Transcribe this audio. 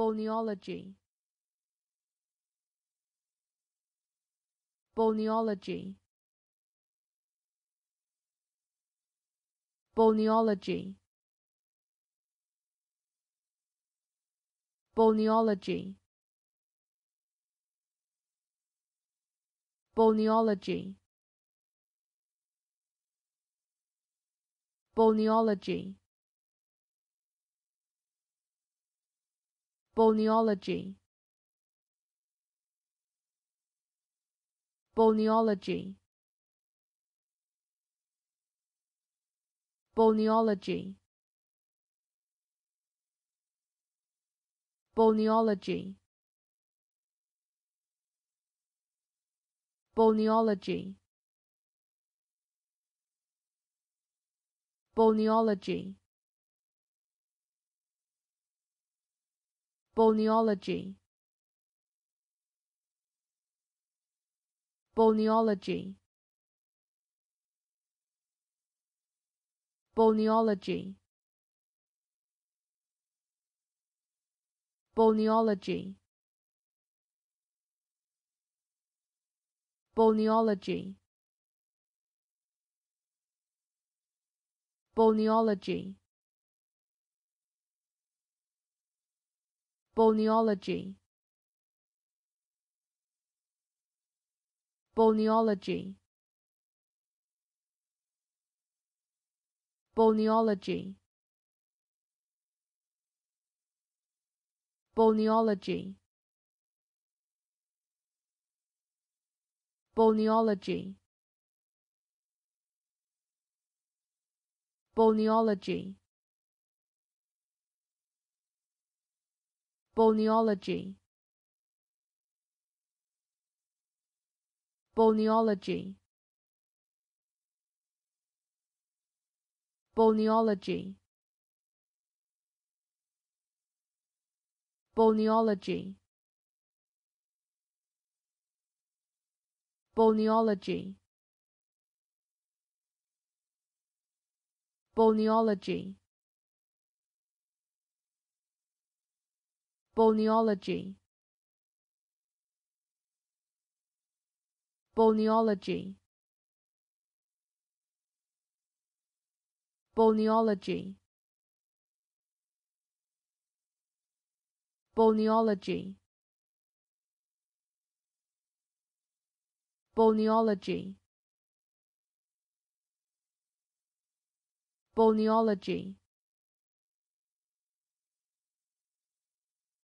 Balneology Balneology Balneology Balneology Balneology Balneology Balneology Balneology Balneology Balneology Balneology Balneology Bolneology. Bolneology. Bolneology. Bolneology. Bolneology. Balneology Balneology Balneology Balneology Balneology Balneology Bolneology. Bolneology. Bolneology. Bolneology. Bolneology. Balneology Balneology Balneology Balneology Balneology Balneology